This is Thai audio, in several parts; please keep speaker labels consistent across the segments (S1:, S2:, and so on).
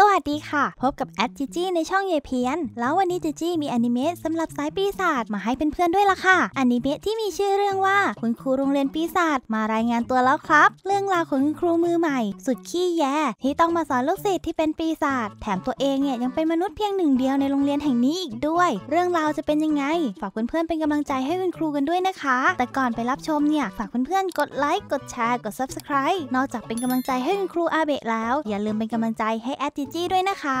S1: สวัสดีค่ะ พบกับแอดจีจี้ในช่องเยเพียน แล้ววันนี้จีจี้ มีอนิเมะสำหรับสายปีศาจมาให้เเพื่อนๆด้วยล่ะค่ะอนิเมะที่มีชื่อเรื่องว่าคุณครูโรงเรียนปีศาจมารายงานตัวแล้วครับ เรื่องราวของคุณครูมือใหม่ สุดขี้แย่ที่ต้องมาสอนลูกศิษย์ที่เป็นปีศาจแถมตัวเองเนี่ยยังเป็นมนุษย์เพียงหนึ่งเดียวในโรงเรียนแห่งนี้อีกด้วย เรื่องราวจะเป็นยังไง ฝากเพื่อนๆเป็นกำลังใจให้คุณครูกันด้วยนะคะ แต่ก่อนไปรับชมเนี่ยฝากเพื่อนๆกดไลค์กดแชร์กดซับสไครต์นอกจากเป็นกำลังใจให้คุณครูอาเบะแล้วอย่าลืมเป็นกำลังใจให้แอดจจี้ด้วยนะคะ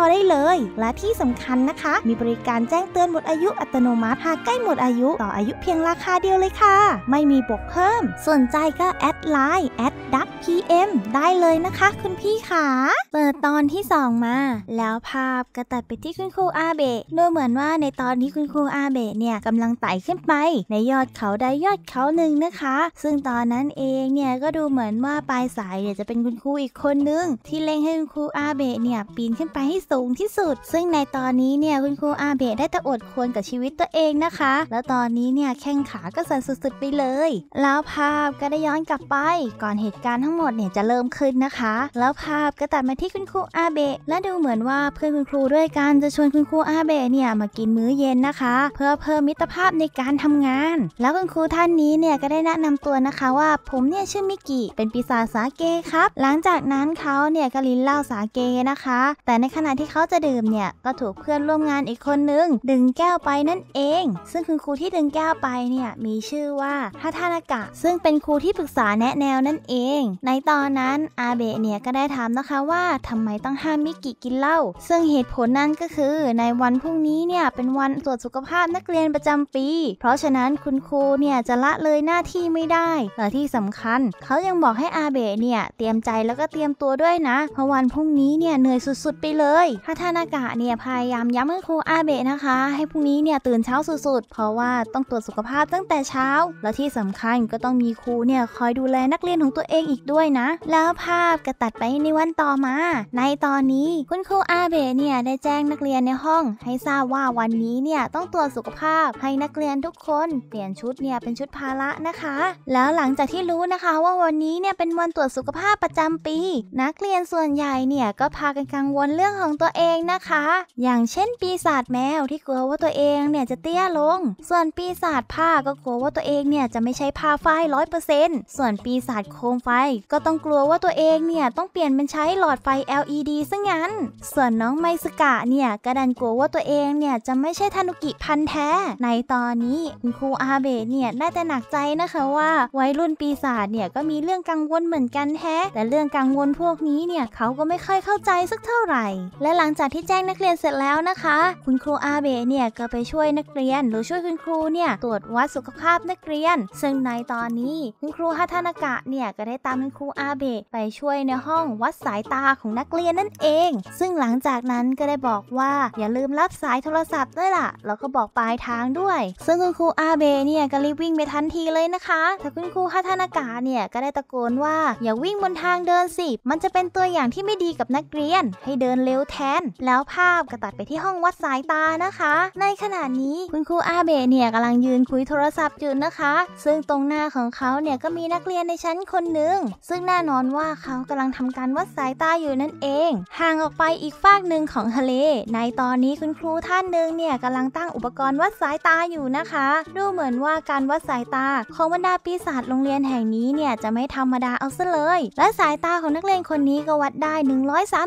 S1: อได้เลยและที่สำคัญนะคะ มีบริการแจ้งเตือนหมดอายุอัตโนมัติหากใกล้หมดอายุ ต่ออายุเพียงราคาเดียวเลยค่ะ ไม่มีบวกเพิ่มสนใจก็แอดไลน์แอดดักพีเอ็มได้เลยนะคะคุณพี่ขาเปิดตอนที่ 2 มาแล้วภาพก็ตัดไปที่คุณครูอาเบะดูเหมือนว่าในตอนนี้คุณครูอาเบะเนี่ยกำลังไต่ขึ้นไป ในยอดเขาใดยอดเขาหนึ่งนะคะ ซึ่งตอนนั้นเองเนี่ยก็ดูเหมือนว่าปลายสายเดี๋ยจะเป็นคุณครูอีกคนนึง ที่เล่งให้คุณครูอาเบะเนี่ยปีนขึ้นไปให้สูงที่สุดซึ่งในตอนนี้เนี่ยคุณครูอาเบะได้แต่อดควรกับชีวิตตัวเองนะคะ แล้วตอนนี้เนี่ยแข้งขาก็สั่นสุดๆไปเลย แล้วภาพก็ได้ย้อนกลับไป ก่อนเหตุการณ์ทั้งหมดเนี่ยจะเริ่มขึ้นนะคะ แล้วภาพก็ตัดมาที่คุณครูอาเบะและดูเหมือนว่าเพื่อนคุณครูด้วยกันจะชวนคุณครูอาเบะเนี่ยมากินมื้อเย็นนะคะ เพื่อเพิ่มมิตรภาพในการทำงาน แล้วคุณครูท่านนี้เนี่ยก็ได้แนะนำตัวนะคะว่าผมเนี่ยชื่อมิกิเป็นปีศาจสาเกครับ หลังจากนั้นเขาเนี่ยก็ลิ้นเล่าสาเกนะคะ แต่ในขณะที่เขาจะดื่มเนี่ยก็ถูกเพื่อนร่วมงานอีกคนนึงดึงแก้วไปนั่นเอง ซึ่งคุณครูที่ดึงแก้วไปเนี่ยมีชื่อว่า ฮาทานากะ ซึ่งเป็นครูที่ปรึกษาแนะแนวนั่นเอง ในตอนนั้นอาเบะเนี่ยก็ได้ถามนะคะว่าทำไมต้องห้ามมิกิกินเหล้าซึ่งเหตุผลนั้นก็คือในวันพรุ่งนี้เนี่ย เป็นวันตรวจสุขภาพนักเรียนประจำปี เพราะฉะนั้นคุณครูเนี่ยจะละเลยหน้าที่ไม่ได้และที่สำคัญ เขายังบอกให้อาเบะเนี่ยเตรียมใจแล้วก็เตรียมตัวด้วยนะ เพราะวันพรุ่งนี้เนี่ยเหนื่อยสุดๆไปเลยพัทานากะเนี่ยพยายามย้ำกัอครูอาเบะนะคะให้พรุ่งนี้เนี่ยตื่นเช้าสุดๆเพราะว่าต้องตรวจสุขภาพตั้งแต่เช้า และที่สำคัญก็ต้องมีครูเนี่ยคอยดูแลนักเรียนของตัวเองอีกด้วยนะ แล้วภาพก็ตัดไปในวันต่อมา ในตอนนี้คุณครูอาเบะเนี่ยได้แจ้งนักเรียนในห้องให้ทราบว่าวันนี้เนี่ยต้องตรวจสุขภาพให้นักเรียนทุกคนเปลี่ยนชุดเนี่ยเป็นชุดพาระนะคะ แล้วหลังจากที่รู้นะคะ ว่าวันนี้เนี่ยเป็นวันตรวจสุขภาพประจำปี นักเรียนส่วนใหญ่เนี่ยก็พากันกังวลเรื่องของตัวเองนะคะ อย่างเช่นปีศาจแมวที่กลัวว่าตัวเองเนี่ยจะเตี้ยลง ส่วนปีศาจผ้าก็กลัวว่าตัวเองเนี่ยจะไม่ใช้ผ้าฝ้ายร้อยเปอร์เซ็นต์ส่วนปีศาจโคมไฟ ก็ต้องกลัวว่าตัวเองเนี่ยต้องเปลี่ยนเป็นใช้หลอดไฟ LED ซะงั้น ส่วนน้องไมสกะเนี่ยกระดันกลัวว่าตัวเองเนี่ยจะไม่ใช่ทานุกิพันแท้ ในตอนนี้คุณครูอาเบะเนี่ยน่าจะหนักใจนะคะว่าวัยรุ่นปีศาจเนี่ยก็มีเรื่องกังวลเหมือนกันแท้ แต่เรื่องกังวลพวกนี้เนี่ยเขาก็ไม่ค่อยเข้าใจสักเท่าไหร่และและหลังจากที่แจ้งนักเรียนเสร็จแล้วนะคะ คุณครูอาเบะเนี่ยก็ไปช่วยนักเรียนหรือช่วยคุณครูเนี่ยตรวจวัดสุขภาพนักเรียน ซึ่งในตอนนี้คุณครูฮัทนากะเนี่ยก็ได้ตามคุณครูอาเบะไปช่วยในห้องวัดสายตาของนักเรียนนั่นเอง ซึ่งหลังจากนั้นก็ได้บอกว่า อย่าลืมรับสายโทรศัพท์ด้วยล่ะแล้วก็บอกปลายทางด้วย ซึ่งคุณครูอาเบะเนี่ยก็รีบวิ่งไปทันทีเลยนะคะแต่คุณครูฮัทนากะเนี่ยก็ได้ตะโกนว่าอย่าวิ่งบนทางเดินสิมันจะเป็นตัวอย่างที่ไม่ดีกับนักเรียนให้เดินเร็วแทค้นแล้วภาพก็ตัดไปที่ห้องวัดสายตานะคะ ในขณะนี้คุณครูอาเบะเนี่ยกำลังยืนคุยโทรศัพท์อยู่นะคะ ซึ่งตรงหน้าของเขาเนี่ยก็มีนักเรียนในชั้นคนหนึ่ง ซึ่งแน่นอนว่าเขากำลังทำการวัดสายตาอยู่นั่นเอง ห่างออกไปอีกฝากหนึ่งของทะเล ในตอนนี้คุณครูท่านหนึ่งเนี่ยกำลังตั้งอุปกรณ์วัดสายตาอยู่นะคะ ดูเหมือนว่าการวัดสายตาของบรรดาปีศาจโรงเรียนแห่งนี้เนี่ยจะไม่ธรรมดาเอาซะเลย และสายตาของนักเรียนคนนี้ก็วัดได้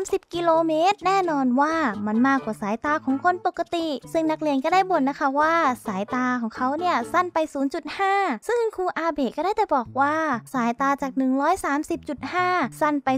S1: 130 กิโลเมตรแน่น่นอนว่ามันมากกว่าสายตาของคนปกติ ซึ่งนักเรียนก็ได้บ่นนะคะว่าสายตาของเขาเนี่ยสั้นไป 0.5 ซึ่งครูอาเบะก็ได้แต่บอกว่าสายตาจาก 130.5 สั้นไป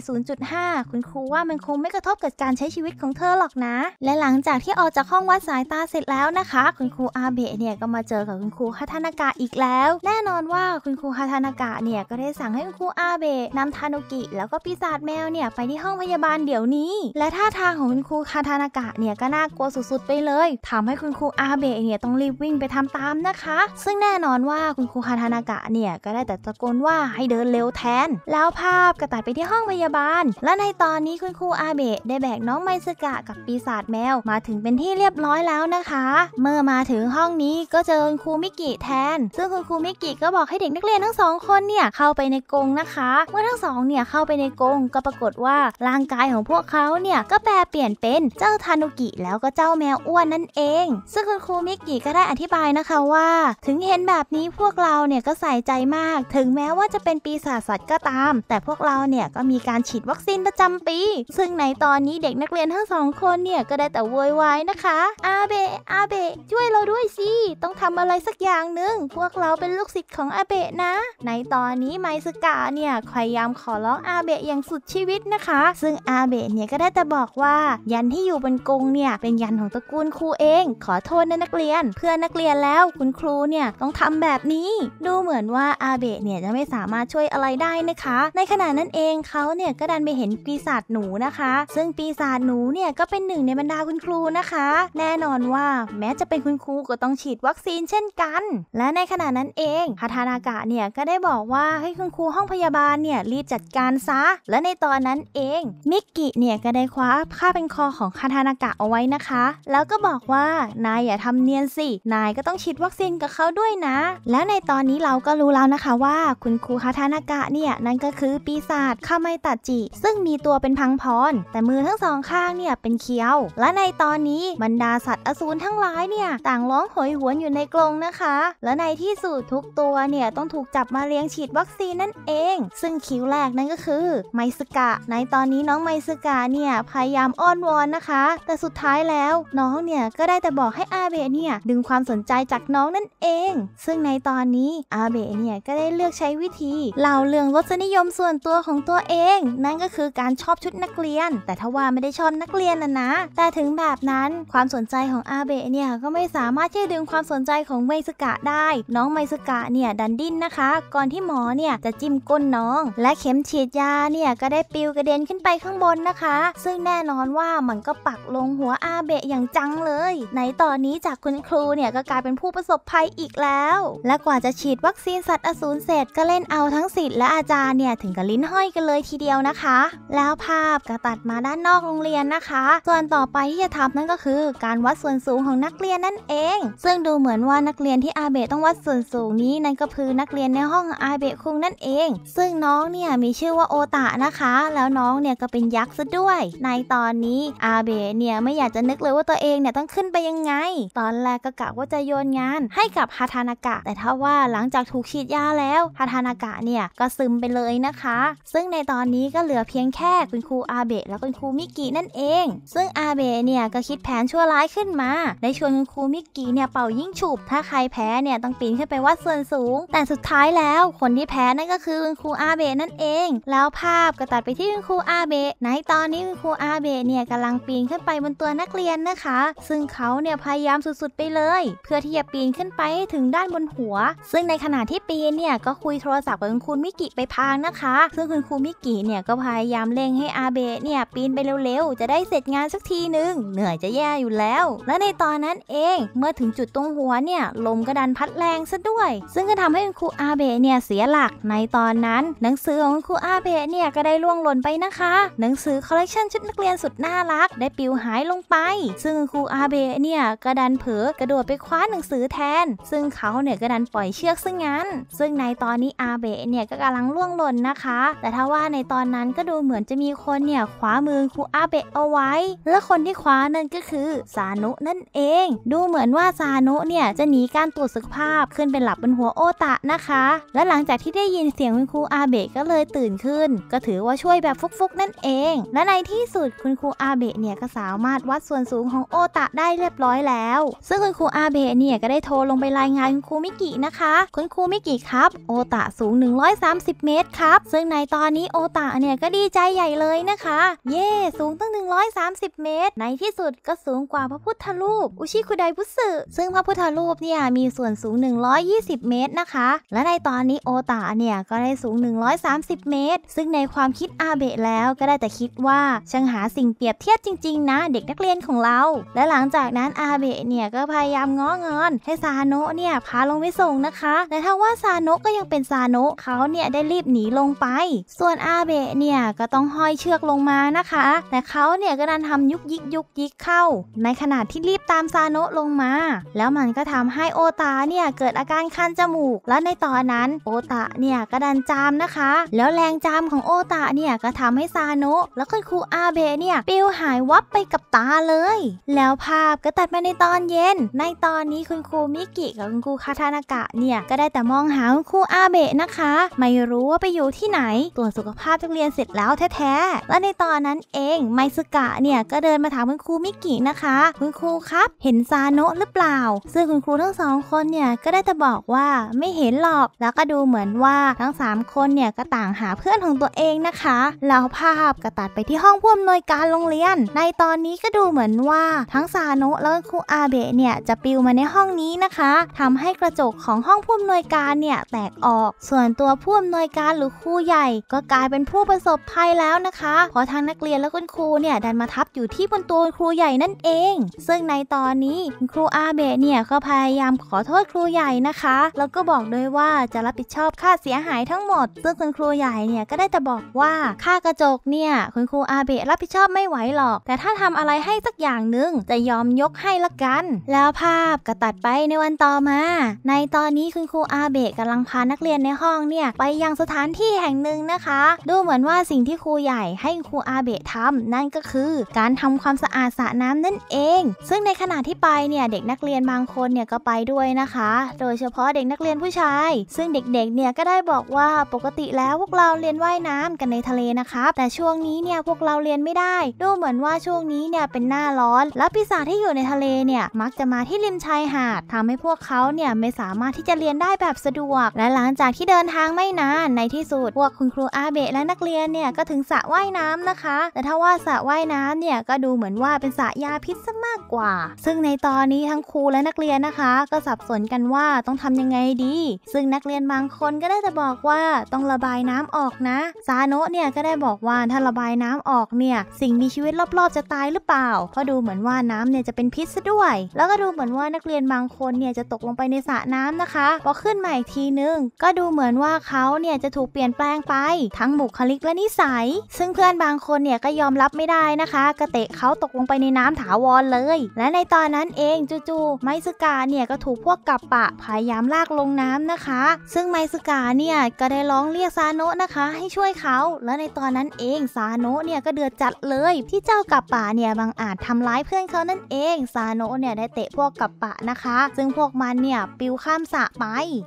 S1: 0.5 คุณครูว่ามันคงไม่กระทบกับการใช้ชีวิตของเธอหรอกนะ และหลังจากที่ออกจากห้องวัดสายตาเสร็จแล้วนะคะ คุณครูอาเบะเนี่ยก็มาเจอกับคุณครูคาทานากะอีกแล้ว แน่นอนว่าคุณครูคาทานากะเนี่ยก็ได้สั่งให้คุณครูอาเบะนำทานุกิแล้วก็ปีศาจแมวเนี่ยไปที่ห้องพยาบาลเดี๋ยวนี้ และท่าทางของของคุณครูคาทานากะเนี่ยก็น่ากลัวสุดๆไปเลย ทำให้คุณครูอาเบะเนี่ยต้องรีบวิ่งไปทำตามนะคะ ซึ่งแน่นอนว่าคุณครูคาทานากะเนี่ยก็ได้แต่ตะโกนว่าให้เดินเร็วแทน แล้วภาพก็ตัดไปที่ห้องพยาบาล และในตอนนี้คุณครูอาเบะได้แบกน้องไมสกะกับปีศาจแมวมาถึงเป็นที่เรียบร้อยแล้วนะคะ เมื่อมาถึงห้องนี้ก็เจอคุณครูมิกิแทน ซึ่งคุณครูมิกิก็บอกให้เด็กนักเรียนทั้งสองคนเนี่ยเข้าไปในกรงนะคะ เมื่อทั้งสองเนี่ยเข้าไปในกรงก็ปรากฏว่าร่างกายของพวกเขาเนี่ยก็แปรเปปลี่ยนเป็นเจ้าทานุกิแล้วก็เจ้าแมวอ้วนนั่นเอง ซึ่งคุณครูมิกกี้ก็ได้อธิบายนะคะว่า ถึงเห็นแบบนี้พวกเราเนี่ยก็ใส่ใจมาก ถึงแม้ว่าจะเป็นปีศาจสัตว์ก็ตาม แต่พวกเราเนี่ยก็มีการฉีดวัคซีนประจำปี ซึ่งในตอนนี้เด็กนักเรียนทั้งสองคนเนี่ยก็ได้แต่โวยวายนะคะ อาเบะอาเบะ ช่วยเราด้วยสิ ต้องทำอะไรสักอย่างหนึ่ง พวกเราเป็นลูกศิษย์ของอาเบะนะ ในตอนนี้ไมซ์กาเนี่ยพยายามขอร้องอาเบะอย่างสุดชีวิตนะคะ ซึ่งอาเบะเนี่ยก็ได้แต่บอกว่ายันที่อยู่บนกรงเนี่ยเป็นยันของตระกูลครูเอง ขอโทษนะนักเรียน เพื่อนนักเรียนแล้วคุณครูเนี่ยต้องทำแบบนี้ ดูเหมือนว่าอาเบะเนี่ยจะไม่สามารถช่วยอะไรได้นะคะ ในขณะนั้นเองเขาเนี่ยก็ดันไปเห็นปีศาจหนูนะคะ ซึ่งปีศาจหนูเนี่ยก็เป็นหนึ่งในบรรดาคุณครูนะคะ แน่นอนว่าแม้จะเป็นคุณครูก็ต้องฉีดวัคซีนเช่นกัน และในขณะนั้นเองคาทานากะเนี่ยก็ได้บอกว่าให้คุณครูห้องพยาบาลเนี่ยรีบจัดการซะและในตอนนั้นเองมิกกี้เนี่ยก็ได้คว้าผ้าเป็นคอของคาทานากะเอาไว้นะคะ แล้วก็บอกว่านายอย่าทำเนียนสินายก็ต้องฉีดวัคซีนกับเขาด้วยนะ แล้วในตอนนี้เราก็รู้แล้วนะคะว่าคุณครูคาทานากะเนี่ยนั่นก็คือปีศาจคาไมตัจิ ซึ่งมีตัวเป็นพังพรแต่มือทั้งสองข้างเนี่ยเป็นเคี้ยว และในตอนนี้บรรดาสัตว์อสูรทั้งหลายเนี่ยต่างร้องโหยหวนอยู่ในกรงนะคะ และในที่สุดทุกตัวเนี่ยต้องถูกจับมาเลี้ยงฉีดวัคซีนนั่นเอง ซึ่งคิวแรกนั่นก็คือไมสกะในตอนนี้น้องไมสกะเนี่ยพยายามอ้้อนวอนนะคะ แต่สุดท้ายแล้วน้องเนี่ยก็ได้แต่บอกให้อาเบะเนี่ยดึงความสนใจจากน้องนั่นเอง ซึ่งในตอนนี้อาเบะเนี่ยก็ได้เลือกใช้วิธีเล่าเรื่องรสนิยมส่วนตัวของตัวเองนั่นก็คือการชอบชุดนักเรียน แต่ทว่าไม่ได้ชอบนักเรียนนะนะ แต่ถึงแบบนั้นความสนใจของอาเบะเนี่ยก็ไม่สามารถที่จะดึงความสนใจของไมสกะได้ น้องไมสกะเนี่ยดันดิ้นนะคะก่อนที่หมอเนี่ยจะจิ้มก้นน้อง และเข็มฉีดยาเนี่ยก็ได้ปิวกระเด็นขึ้นไปข้างบนนะคะ ซึ่งแน่นอนว่ามันก็ปักลงหัวอาเบะอย่างจังเลย ในตอนนี้จากคุณครูเนี่ย ก็กลายเป็นผู้ประสบภัยอีกแล้ว และกว่าจะฉีดวัคซีนสัตว์อสูรเสร็จก็เล่นเอาทั้งสิทธิ์และอาจารย์เนี่ย ถึงกับลิ้นห้อยกันเลยทีเดียวนะคะ แล้วภาพก็ตัดมาด้านนอกโรงเรียนนะคะ ส่วนต่อไปที่จะทำนั่นก็คือการวัดส่วนสูงของนักเรียนนั่นเอง ซึ่งดูเหมือนว่านักเรียนที่อาเบะต้องวัดส่วนสูงนี้นั่นก็คือนักเรียนในห้องอาเบะคุงนั่นเอง ซึ่งน้องเนี่ยมีชื่อว่าโอตะนะคะ แล้วน้องเนี่ยก็เป็นยักษ์ซะด้วย ในตอนนี้ี้อาเบะเนี่ยไม่อยากจะนึกเลยว่าตัวเองเนี่ยต้องขึ้นไปยังไง ตอนแรกก็กะว่าจะโยนงานให้กับฮาทานากะ แต่ถ้าว่าหลังจากถูกฉีดยาแล้วฮาทานากะเนี่ยก็ซึมไปเลยนะคะ ซึ่งในตอนนี้ก็เหลือเพียงแค่คุณครูอาเบะแล้วก็คุณครูมิกินั่นเอง ซึ่งอาเบะเนี่ยก็คิดแผนชั่วร้ายขึ้นมา ได้ชวนคุณครูมิกิเนี่ยเป่ายิ่งฉุบถ้าใครแพ้เนี่ยต้องปีนขึ้นไปวัดส่วนสูง แต่สุดท้ายแล้วคนที่แพ้นั่นก็คือคุณครูอาเบะนั่นเอง แล้วภาพก็ตัดไปที่คุณครูอาเบะในตอนนี้คุณครูอาเบะเนี่ยี่ยกำลังปีนขึ้นไปบนตัวนักเรียนนะคะ ซึ่งเขาเนี่ยพยายามสุดๆ ไปเลย เพื่อที่จะปีนขึ้นไปถึงด้านบนหัว ซึ่งในขณะที่ปีนเนี่ยก็คุยโทรศัพท์กับคุณครูมิกิไปพางนะคะ ซึ่งคุณครูมิกิเนี่ยก็พยายามเร่งให้อาเบะเนี่ยปีนไปเร็วๆ จะได้เสร็จงานสักทีนึง เหนื่อยจะแย่อยู่แล้ว และในตอนนั้นเองเมื่อถึงจุดตรงหัวเนี่ยลมก็ดันพัดแรงซะด้วย ซึ่งก็ทำให้คุณครูอาเบะเนี่ยเสียหลักในตอนนั้นหนังสือของคุณครูอาเบะเนี่ยก็ได้ล่วงหล่นไปนะคะหนังสือคอลเลกชันชุดนักเรียนสุดน่ารักได้ปิวหายลงไป ซึ่งครูอาเบะเนี่ยกระดันเผลอกระโดดไปคว้าหนังสือแทน ซึ่งเขาเนี่ยกระดันปล่อยเชือกซึ่งงั้น ซึ่งในตอนนี้อาเบะเนี่ยก็กำลังล่วงหล่นนะคะ แต่ถ้าว่าในตอนนั้นก็ดูเหมือนจะมีคนเนี่ยคว้ามือครูอาเบะเอาไว้ และคนที่คว้านั่นก็คือซานุนั่นเอง ดูเหมือนว่าซานุเนี่ยจะหนีการตรวจสุขภาพขึ้นเป็นหลับบนหัวโอตะนะคะ และหลังจากที่ได้ยินเสียงคุณครูอาเบะก็เลยตื่นขึ้น ก็ถือว่าช่วยแบบฟุกๆนั่นเองและในที่สุดคุณครูรูอาเบะเนี่ยก็สามารถวัดส่วนสูงของโอตะได้เรียบร้อยแล้ว ซึ่ง คุณครูอาเบะเนี่ยก็ได้โทรลงไปรายงานคุณครูมิกินะคะคุณครูมิกิครับ โอตะสูง 130 เมตรครับ ซึ่งในตอนนี้โอตะเนี่ย ก็ดีใจใหญ่เลยนะคะ เย่สูงตั้ง 130 เมตรในที่สุดก็สูงกว่าพระพุทธรูป อุชิคุไดพุสึ ซึ่งพระพุทธรูปเนี่ยมีส่วนสูง 120 เมตรนะคะ และในตอนนี้โอตะเนี่ยก็ได้สูง 130 เมตร ซึ่งในความคิดอาเบะแล้วก็ได้แต่คิดว่าช่างหาสิ่งเปรียบเทียบจริงๆ นะเด็กนักเรียนของเรา และหลังจากนั้นอาเบะเนี่ยก็พยายามง้องอนให้ซาโนะเนี่ยพาลงไปส่งนะคะ แต่ถ้าว่าซาโนะก็ยังเป็นซาโนะเขาเนี่ยได้รีบหนีลงไป ส่วนอาเบะเนี่ยก็ต้องห้อยเชือกลงมานะคะ แต่เขาเนี่ยก็ดันทำยุกยิกยุกยิกเข้า ในขณะที่รีบตามซาโนะลงมา แล้วมันก็ทำให้โอตาเนี่ยเกิดอาการคันจมูก และในตอนนั้นโอตาเนี่ยก็ดันจามนะคะ แล้วแรงจามของโอตาเนี่ยก็ทำให้ซาโนะแล้วคุณครูอาเบะเนี่ยปิวหายวับไปกับตาเลย แล้วภาพก็ตัดมาในตอนเย็น ในตอนนี้คุณครูมิกิกับคุณครูคาทานากะเนี่ยก็ได้แต่มองหาคุณครูอาเบะนะคะ ไม่รู้ว่าไปอยู่ที่ไหน ตรวจสุขภาพทักเรียนเสร็จแล้วแท้ๆ และในตอนนั้นเองไมซึกะเนี่ยก็เดินมาถามคุณครูมิกินะคะ คุณครูครับเห็นซาโนะหรือเปล่า ซึ่งคุณครูทั้งสองคนเนี่ยก็ได้แต่บอกว่าไม่เห็นหรอก แล้วก็ดูเหมือนว่าทั้ง3คนเนี่ยก็ต่างหาเพื่อนของตัวเองนะคะ แล้วภาพก็ตัดไปที่ห้องพ่วงนวยการโรงเรียนในตอนนี้ก็ดูเหมือนว่าทั้งซาโนะแล้วก็คุอาเบะเนี่ยจะปิวมาในห้องนี้นะคะ ทำให้กระจกของห้องผู้อำนวยการเนี่ยแตกออก ส่วนตัวผู้อำนวยการหรือครูใหญ่ ก็กลายเป็นผู้ประสบภัยแล้วนะคะเพราะทางนักเรียนและคุณครูเนี่ยดันมาทับอยู่ที่บนตัวครูใหญ่นั่นเอง ซึ่งในตอนนี้ครูอาเบะเนี่ยก็พยายามขอโทษครูใหญ่นะคะ แล้วก็บอกด้วยว่าจะรับผิดชอบค่าเสียหายทั้งหมด ซึ่งคุณครูใหญ่เนี่ยก็ได้แต่บอกว่าค่ากระจกเนี่ยคุณครูอาเบะรับผิดชอบไม่ไหวหรอก แต่ถ้าทำอะไรให้สักอย่างหนึ่งจะยอมยกให้ละกัน แล้วภาพก็ตัดไปในวันต่อมา ในตอนนี้คุณครูอาเบะกำลังพานักเรียนในห้องเนี่ยไปยังสถานที่แห่งหนึ่งนะคะ ดูเหมือนว่าสิ่งที่ครูใหญ่ให้ครูอาเบะทำ นั่นก็คือการทำความสะอาดสระน้ำนั่นเอง ซึ่งในขณะที่ไปเนี่ยเด็กนักเรียนบางคนเนี่ยก็ไปด้วยนะคะ โดยเฉพาะเด็กนักเรียนผู้ชายซึ่งเด็กๆเนี่ยก็ได้บอกว่าปกติแล้วพวกเราเรียนว่ายน้ำกันในทะเลนะครับแต่ช่วงนี้เนี่ยพวกเราเรียนไม่ได้ดูเหมือนว่าช่วงนี้เนี่ยเป็นหน้าร้อนแล้วปีศาจที่อยู่ในทะเลเนี่ยมักจะมาที่ริมชายหาด ทำให้พวกเขาเนี่ยไม่สามารถที่จะเรียนได้แบบสะดวก และหลังจากที่เดินทางไม่นาน ในที่สุดพวกคุณครูอาเบะและนักเรียนเนี่ยก็ถึงสระว่ายน้ำนะคะ แต่ถ้าว่าสระว่ายน้ำเนี่ยก็ดูเหมือนว่าเป็นสระยาพิษซะมากกว่า ซึ่งในตอนนี้ทั้งครูและนักเรียนนะคะ ก็สับสนกันว่าต้องทำยังไงดี ซึ่งนักเรียนบางคนก็ได้แต่บอกว่าต้องระบายน้ำออกนะซาโนะเนี่ยก็ได้บอกว่าถ้าระบายน้ำออกเนี่ยสิ่งีีชีวิตรอบ ๆ จะตายหรือเปล่าเพราะดูเหมือนว่าน้ำเนี่ยจะเป็นพิษซะด้วย แล้วก็ดูเหมือนว่านักเรียนบางคนเนี่ยจะตกลงไปในสระน้ำนะคะ พอขึ้นมาอีกทีนึงก็ดูเหมือนว่าเขาเนี่ยจะถูกเปลี่ยนแปลงไปทั้งบุคลิกและนิสัย ซึ่งเพื่อนบางคนเนี่ยก็ยอมรับไม่ได้นะคะกระเตะเขาตกลงไปในน้ำถาวรเลย และในตอนนั้นเองจู่ๆไมซึกาเนี่ยก็ถูกพวกกับปะพยายามลากลงน้ำนะคะ ซึ่งไมซึกาเนี่ยก็ได้ร้องเรียกซาโนะนะคะ ให้ช่วยเขา และในตอนนั้นเองซาโนะเนี่ยก็เดือดจัดเลยที่เจ้ากับป่าเนี่ยบางอาจทำร้ายเพื่อนเขานั่นเองซาโนเนี่ยได้เตะพวกกับปะนะคะ ซึ่งพวกมันเนี่ยปิวข้ามสระไป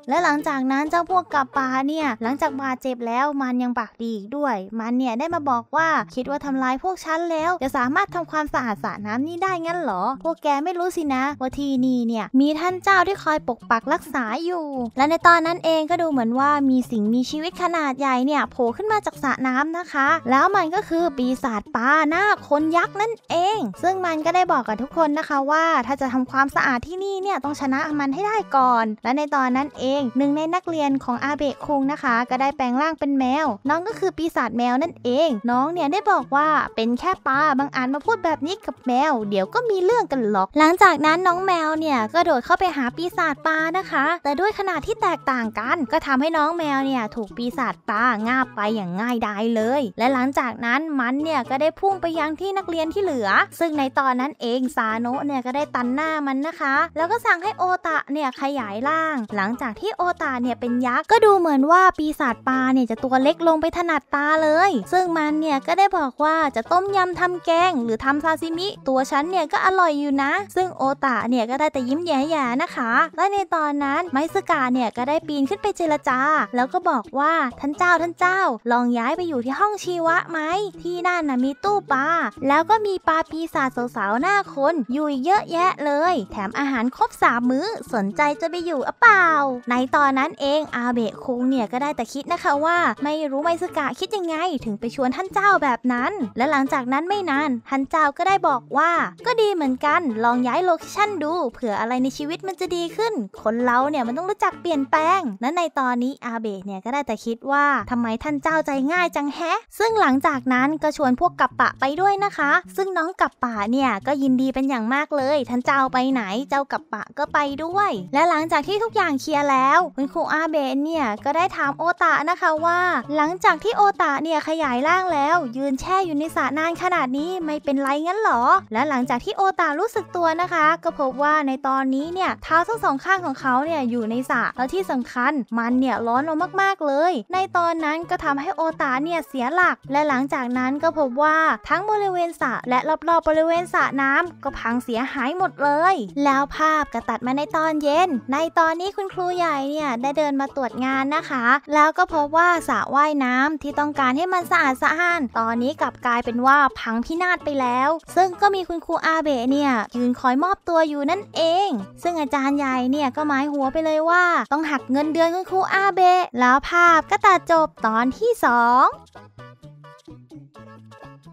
S1: และหลังจากนั้นเจ้าพวกกับป่าเนี่ยหลังจากบาดเจ็บแล้วมันยังปากดีอีกด้วย มันเนี่ยได้มาบอกว่าคิดว่าทำร้ายพวกฉันแล้ว จะสามารถทำความสะอาดสระน้ำนี่ได้งั้นหรอพวกแกไม่รู้สินะว่าที่นี่เนี่ยมีท่านเจ้าที่คอยปกปักรักษาอยู่ และในตอนนั้นเองก็ดูเหมือนว่ามีสิ่งมีชีวิตขนาดใหญ่เนี่ยโผล่ขึ้นมาจากสระน้ำนะคะ แล้วมันก็คือปีศาจป่านาคคนยักษ์นั่นเอง ซึ่งมันก็ได้บอกกับทุกคนนะคะว่า ถ้าจะทำความสะอาดที่นี่เนี่ยต้องชนะมันให้ได้ก่อน และในตอนนั้นเองหนึ่งในนักเรียนของอาเบะคุงนะคะ ก็ได้แปลงร่างเป็นแมว น้องก็คือปีศาจแมวนั่นเอง น้องเนี่ยได้บอกว่าเป็นแค่ปลาบางอันมาพูดแบบนี้กับแมว เดี๋ยวก็มีเรื่องกันหรอก หลังจากนั้นน้องแมวเนี่ยก็โดดเข้าไปหาปีศาจปลานะคะ แต่ด้วยขนาดที่แตกต่างกัน ก็ทำให้น้องแมวเนี่ยถูกปีศาจปลางาบไปอย่างง่ายดายเลย และหลังจากนั้นมันเนี่ยก็ได้พุ่งไปยังที่นักเรียนที่เหลือ ซึ่งในตอนนั้นเองซาโนะเนี่ย ก็ได้ตันหน้ามันนะคะ แล้วก็สั่งให้โอตะเนี่ย ขยายร่าง หลังจากที่โอตะเนี่ย เป็นยักษ์ ก็ดูเหมือนว่าปีศาจปลาเนี่ย จะตัวเล็กลงไปถนัดตาเลย ซึ่งมันเนี่ย ก็ได้บอกว่าจะต้มยำทำแกง หรือทำซาซิมิ ตัวฉันเนี่ย ก็อร่อยอยู่นะ ซึ่งโอตะเนี่ยก็ได้แต่ยิ้มแย่ๆนะคะ และในตอนนั้นไมซึกาเนี่ยก็ได้ปีนขึ้นไปเจรจา แล้วก็บอกว่าท่านเจ้าท่านเจ้า ลองย้ายไปอยู่ที่ห้องชีวะไหมที่นั่นนะมีตู้ปลาแล้วก็มีปลาปีศาจสาวๆ หน้าคนอยู่เยอะแยะเลย แถมอาหารครบสามมื้อ สนใจจะไปอยู่อเปล่า ในตอนนั้นเองอาเบะคุงเนี่ยก็ได้แต่คิดนะคะว่า ไม่รู้ไมซึกะคิดยังไง ถึงไปชวนท่านเจ้าแบบนั้น และหลังจากนั้นไม่นานท่านเจ้าก็ได้บอกว่า ก็ดีเหมือนกัน ลองย้ายโลเคชั่นดู เผื่ออะไรในชีวิตมันจะดีขึ้น คนเราเนี่ยมันต้องรู้จักเปลี่ยนแปลง นั้นในตอนนี้อาเบะเนี่ยก็ได้แต่คิดว่าทำไมท่านเจ้าใจง่ายจังแฮะซึ่งหลังจากนั้นก็ชวนพวกกัปปะไปด้วยนะคะ ซึ่งน้องกับป่าเนี่ย ก็ยินดีเป็นอย่างมากเลยท่านเจ้าไปไหนเจ้ากับป่าก็ไปด้วย และหลังจากที่ทุกอย่างเคลียร์แล้ว คุณครูอาเบนเนี่ยก็ได้ถามโอตะนะคะว่า หลังจากที่โอตะเนี่ยขยายร่างแล้ว ยืนแช่อยู่ในสระนานขนาดนี้ไม่เป็นไรงั้นหรอ และหลังจากที่โอตะรู้สึกตัวนะคะ ก็พบว่าในตอนนี้เนี่ยเท้าทั้งสองข้างของเขาเนี่ยอยู่ในสระแล้วที่สำคัญ มันเนี่ยร้อนมากๆเลย ในตอนนั้นก็ทำให้โอตาเนี่ยเสียหลัก และหลังจากนั้นก็พบว่าทั้งบริเวณสระและรอบ ๆบริเวณสระน้ำก็พังเสียหายหมดเลย แล้วภาพก็ตัดมาในตอนเย็น ในตอนนี้คุณครูใหญ่เนี่ยได้เดินมาตรวจงานนะคะ แล้วก็พบว่าสระว่ายน้ำที่ต้องการให้มันสะอาดสะอ้าน ตอนนี้กลับกลายเป็นว่าพังพินาศไปแล้ว ซึ่งก็มีคุณครูอาเบะเนี่ยยืนคอยมอบตัวอยู่นั่นเอง ซึ่งอาจารย์ใหญ่เนี่ยก็หมายหัวไปเลยว่า ต้องหักเงินเดือนคุณครูอาเบะแล้วภาพก็ตัดจบตอนที่ 2